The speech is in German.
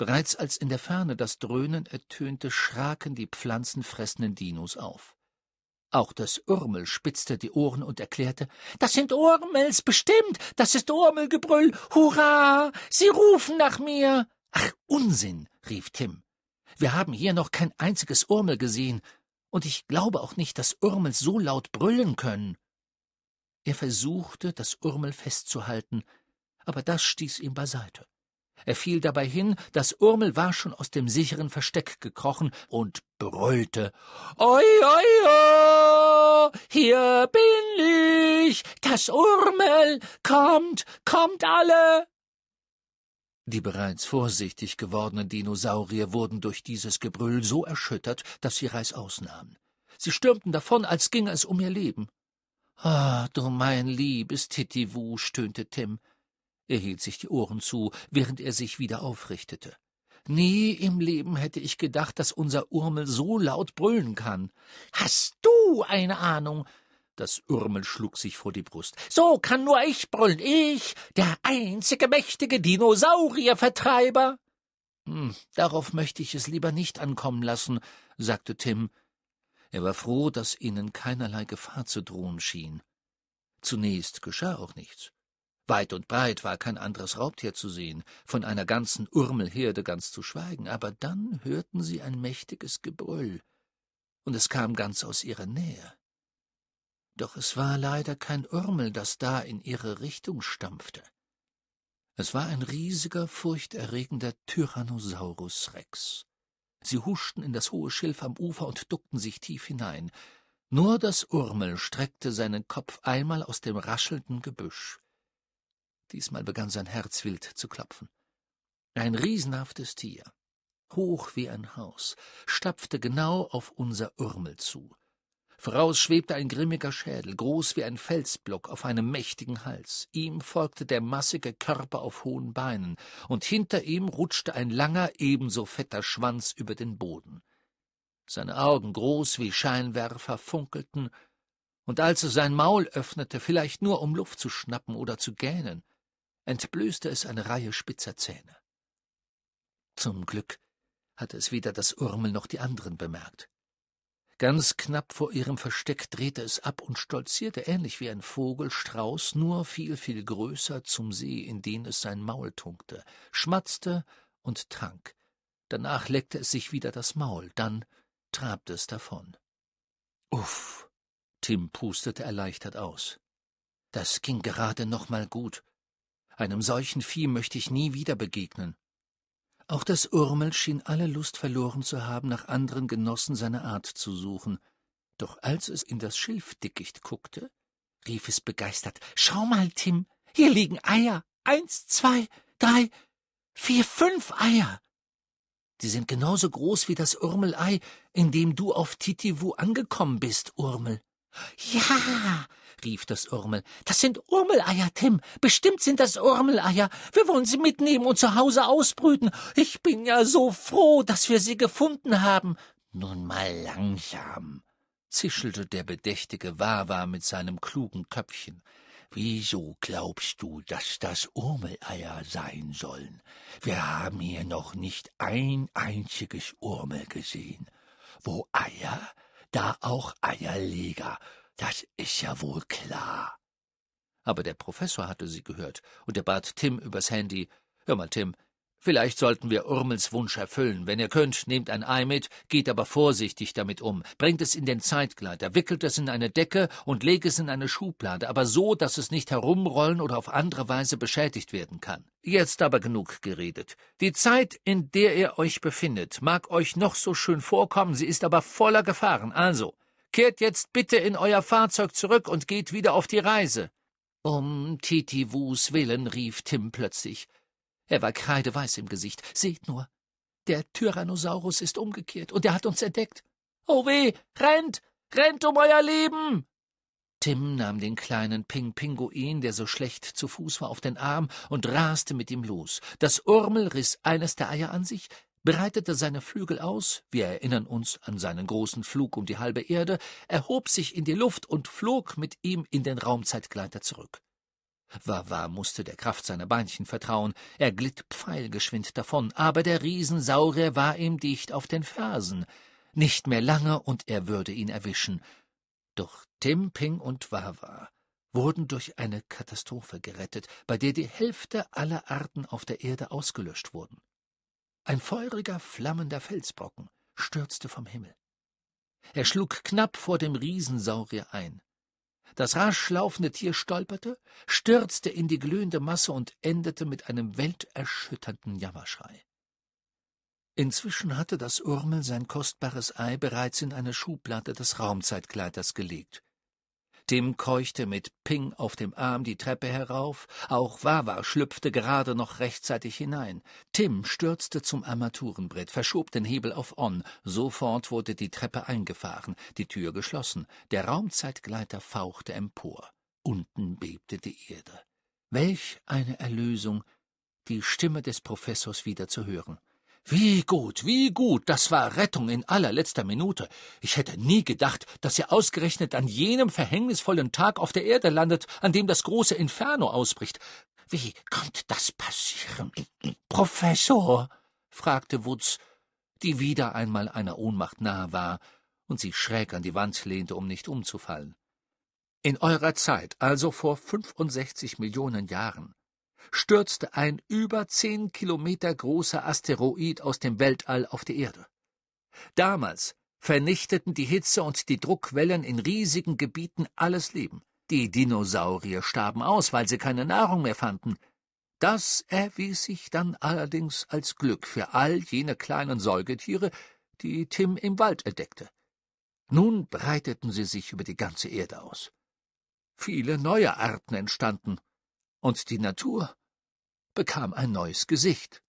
Bereits als in der Ferne das Dröhnen ertönte, schraken die pflanzenfressenden Dinos auf. Auch das Urmel spitzte die Ohren und erklärte, das sind Urmels, bestimmt, das ist Urmelgebrüll, hurra, sie rufen nach mir. Ach, Unsinn, rief Tim. Wir haben hier noch kein einziges Urmel gesehen, und ich glaube auch nicht, dass Urmels so laut brüllen können. Er versuchte, das Urmel festzuhalten, aber das stieß ihm beiseite. Er fiel dabei hin, das Urmel war schon aus dem sicheren Versteck gekrochen und brüllte Oi, oi, oi, hier bin ich, das Urmel, kommt, kommt alle. Die bereits vorsichtig gewordenen Dinosaurier wurden durch dieses Gebrüll so erschüttert, dass sie Reißaus nahmen. Sie stürmten davon, als ginge es um ihr Leben. Ah, du mein liebes Titiwu, stöhnte Tim. Er hielt sich die Ohren zu, während er sich wieder aufrichtete. Nie im Leben hätte ich gedacht, dass unser Urmel so laut brüllen kann. Hast du eine Ahnung? Das Urmel schlug sich vor die Brust. So kann nur ich brüllen. Ich, der einzige mächtige Dinosauriervertreiber. Hm, darauf möchte ich es lieber nicht ankommen lassen, sagte Tim. Er war froh, dass ihnen keinerlei Gefahr zu drohen schien. Zunächst geschah auch nichts. Weit und breit war kein anderes Raubtier zu sehen, von einer ganzen Urmelherde ganz zu schweigen, aber dann hörten sie ein mächtiges Gebrüll, und es kam ganz aus ihrer Nähe. Doch es war leider kein Urmel, das da in ihre Richtung stampfte. Es war ein riesiger, furchterregender Tyrannosaurus Rex. Sie huschten in das hohe Schilf am Ufer und duckten sich tief hinein. Nur das Urmel streckte seinen Kopf einmal aus dem raschelnden Gebüsch. Diesmal begann sein Herz wild zu klopfen. Ein riesenhaftes Tier, hoch wie ein Haus, stapfte genau auf unser Urmel zu. Voraus schwebte ein grimmiger Schädel, groß wie ein Felsblock auf einem mächtigen Hals. Ihm folgte der massige Körper auf hohen Beinen, und hinter ihm rutschte ein langer, ebenso fetter Schwanz über den Boden. Seine Augen, groß wie Scheinwerfer, funkelten, und als er sein Maul öffnete, vielleicht nur um Luft zu schnappen oder zu gähnen, entblößte es eine Reihe spitzer Zähne. Zum Glück hatte es weder das Urmel noch die anderen bemerkt. Ganz knapp vor ihrem Versteck drehte es ab und stolzierte ähnlich wie ein Vogelstrauß, nur viel, viel größer zum See, in den es sein Maul tunkte, schmatzte und trank. Danach leckte es sich wieder das Maul, dann trabte es davon. Uff! Tim pustete erleichtert aus. Das ging gerade noch mal gut. Einem solchen Vieh möchte ich nie wieder begegnen. Auch das Urmel schien alle Lust verloren zu haben, nach anderen Genossen seiner Art zu suchen. Doch als es in das Schilfdickicht guckte, rief es begeistert: Schau mal, Tim, hier liegen Eier. Eins, zwei, drei, vier, fünf Eier. Die sind genauso groß wie das Urmelei, in dem du auf Titivu angekommen bist, Urmel. Ja, rief das Urmel. Das sind Urmeleier, Tim. Bestimmt sind das Urmeleier. Wir wollen sie mitnehmen und zu Hause ausbrüten. Ich bin ja so froh, dass wir sie gefunden haben. Nun mal langsam, zischelte der bedächtige Wawa mit seinem klugen Köpfchen. Wieso glaubst du, dass das Urmeleier sein sollen? Wir haben hier noch nicht ein einziges Urmel gesehen. Wo Eier, da auch Eierleger, das ist ja wohl klar. Aber der Professor hatte sie gehört, und er bat Tim übers Handy Hör mal, Tim, vielleicht sollten wir Urmels Wunsch erfüllen. Wenn ihr könnt, nehmt ein Ei mit, geht aber vorsichtig damit um, bringt es in den Zeitgleiter, wickelt es in eine Decke und legt es in eine Schublade, aber so, dass es nicht herumrollen oder auf andere Weise beschädigt werden kann. Jetzt aber genug geredet. Die Zeit, in der ihr euch befindet, mag euch noch so schön vorkommen, sie ist aber voller Gefahren. Also, Kehrt jetzt bitte in euer Fahrzeug zurück und geht wieder auf die Reise. Um Titiwus Willen, rief Tim plötzlich. Er war kreideweiß im Gesicht. Seht nur, der Tyrannosaurus ist umgekehrt und er hat uns entdeckt. Oh weh, rennt, rennt um euer Leben! Tim nahm den kleinen Ping-Pinguin, der so schlecht zu Fuß war, auf den Arm und raste mit ihm los. Das Urmel riss eines der Eier an sich, breitete seine Flügel aus, wir erinnern uns an seinen großen Flug um die halbe Erde, erhob sich in die Luft und flog mit ihm in den Raumzeitgleiter zurück. Wawa musste der Kraft seiner Beinchen vertrauen, er glitt pfeilgeschwind davon, aber der Riesensaurier war ihm dicht auf den Fersen. Nicht mehr lange und er würde ihn erwischen. Doch Timping und Wawa wurden durch eine Katastrophe gerettet, bei der die Hälfte aller Arten auf der Erde ausgelöscht wurden. Ein feuriger, flammender Felsbrocken stürzte vom Himmel. Er schlug knapp vor dem Riesensaurier ein. Das rasch laufende Tier stolperte, stürzte in die glühende Masse und endete mit einem welterschütternden Jammerschrei. Inzwischen hatte das Urmel sein kostbares Ei bereits in eine Schublade des Raumzeitkleiders gelegt. Tim keuchte mit Ping auf dem Arm die Treppe herauf, auch Wawa schlüpfte gerade noch rechtzeitig hinein. Tim stürzte zum Armaturenbrett, verschob den Hebel auf On, sofort wurde die Treppe eingefahren, die Tür geschlossen, der Raumzeitgleiter fauchte empor, unten bebte die Erde. Welch eine Erlösung, die Stimme des Professors wieder zu hören. Wie gut, wie gut, das war Rettung in allerletzter Minute. Ich hätte nie gedacht, dass ihr ausgerechnet an jenem verhängnisvollen Tag auf der Erde landet, an dem das große Inferno ausbricht. Wie konnte das passieren? Professor, fragte Wutz, die wieder einmal einer Ohnmacht nahe war und sich schräg an die Wand lehnte, um nicht umzufallen. In eurer Zeit, also vor 65 Millionen Jahren, stürzte ein über zehn Kilometer großer Asteroid aus dem Weltall auf die Erde. Damals vernichteten die Hitze und die Druckwellen in riesigen Gebieten alles Leben. Die Dinosaurier starben aus, weil sie keine Nahrung mehr fanden. Das erwies sich dann allerdings als Glück für all jene kleinen Säugetiere, die Tim im Wald entdeckte. Nun breiteten sie sich über die ganze Erde aus. Viele neue Arten entstanden, und die Natur bekam ein neues Gesicht.